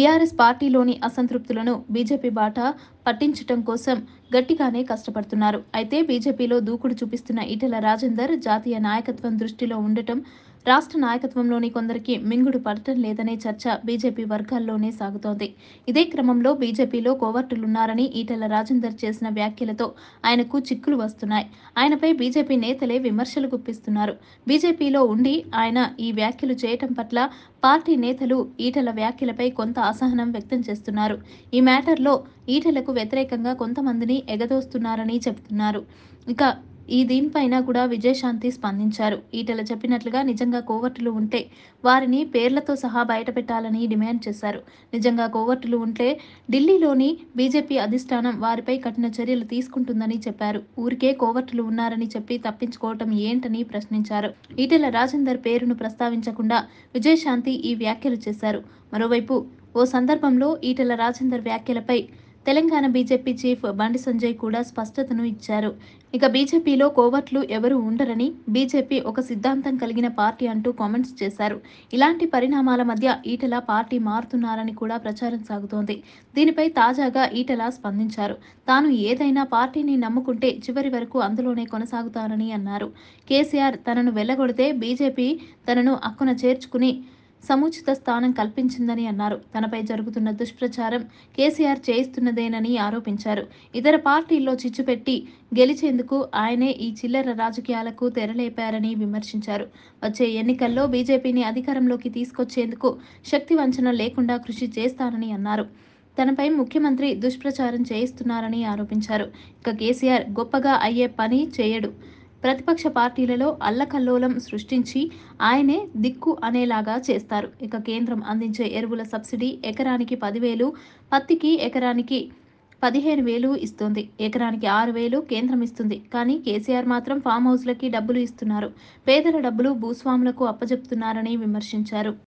BRS పార్టీలోని అసంతృప్తులను BJP బాట పట్టించటం కోసం గట్టిగానే కష్టపడుతున్నారు అయితే బీజేపీలో దూకుడు చూపిస్తున్న ఈటెల రాజేందర్ జాతీయ నాయకత్వం దృష్టిలో ఉండటం రాష్ట్ర నాయకత్వంలోని కొందరికి మింగుడు పడటం లేదనే చర్చ బీజేపీ వర్గాల్లోనే సాగుతోంది ఇదే క్రమంలో బీజేపీలో కోవర్టులున్నారని ఈటల రాజేందర్ చేసిన వ్యాఖ్యలతో ఆయనకు చిక్కులు వస్తున్నాయి ఆయనపై బీజేపీ నేతలే విమర్శలు గుప్పిస్తున్నారు బీజేపీలో ఉండి ఆయన ఈ వ్యాఖ్యలు చేయటం పట్ల పార్టీ నేతలు ఈటల వ్యాఖ్యలపై కొంత అసహనం వ్యక్తం చేస్తున్నారు ఈ మ్యాటర్లో ఈటలకు వ్యతిరేకంగా కొంతమందిని ఎగదోస్తున్నారని చెబుతున్నారు ఇక ఈ దీనిపైన కూడా విజయశాంతి స్పందించారు ఈటల చెప్పినట్లుగా నిజంగా కోవర్టులు ఉంటే వారిని పేర్లతో సహా బయటపెట్టాలని డిమాండ్ చేశారు నిజంగా కోవర్టులు ఉంటే ఢిల్లీలోని బీజేపీ అధిష్టానం వారిపై కఠిన చర్యలు తీసుకుంటుందని చెప్పారు ఊరికే కోవర్టులు ఉన్నారని చెప్పి తప్పించుకోవటం ఏంటని ప్రశ్నించారు ఈటల రాజేందర్ పేరును ప్రస్తావించకుండా విజయశాంతి ఈ వ్యాఖ్యలు చేశారు మరోవైపు ఓ సందర్భంలో ఈటెల రాజేందర్ వ్యాఖ్యలపై తెలంగాణ బీజేపీ చీఫ్ బండి సంజయ్ కూడా స్పష్టతను ఇచ్చారు ఇక బీజేపీలో కోవట్లు ఎవరు ఉండరని బీజేపీ ఒక సిద్ధాంతం కలిగిన పార్టీ అంటూ కామెంట్స్ చేశారు ఇలాంటి పరిణామాల మధ్య ఈటల పార్టీ మారుతున్నారని కూడా ప్రచారం సాగుతోంది దీనిపై తాజాగా ఈటల స్పందించారు తాను ఏదైనా పార్టీని నమ్ముకుంటే చివరి వరకు అందులోనే కొనసాగుతానని అన్నారు కేసీఆర్ తనను వెళ్ళగొడితే బీజేపీ తనను అక్కున చేర్చుకుని సముచిత స్థానం కల్పించిందని అన్నారు తనపై జరుగుతున్న దుష్ప్రచారం కేసీఆర్ చేయిస్తున్నదేనని ఆరోపించారు ఇతర పార్టీల్లో చిచ్చుపెట్టి గెలిచేందుకు ఆయనే ఈ చిల్లర రాజకీయాలకు తెరలేపారని విమర్శించారు వచ్చే ఎన్నికల్లో బీజేపీని అధికారంలోకి తీసుకొచ్చేందుకు శక్తి వంచన లేకుండా కృషి చేస్తానని అన్నారు తనపై ముఖ్యమంత్రి దుష్ప్రచారం చేయిస్తున్నారని ఆరోపించారు ఇక కేసీఆర్ గొప్పగా అయ్యే పని చేయడు ప్రతిపక్ష పార్టీలలో అల్లకల్లోలం సృష్టించి ఆయనే దిక్కు అనేలాగా చేస్తారు ఇక కేంద్రం అందించే ఎరువుల సబ్సిడీ ఎకరానికి పదివేలు పత్తికి ఎకరానికి పదిహేను వేలు ఇస్తుంది ఎకరానికి ఆరు వేలు కేంద్రం ఇస్తుంది కానీ కేసీఆర్ మాత్రం ఫామ్ హౌస్లకి డబ్బులు ఇస్తున్నారు పేదల డబ్బులు భూస్వాములకు అప్పజెప్తున్నారని విమర్శించారు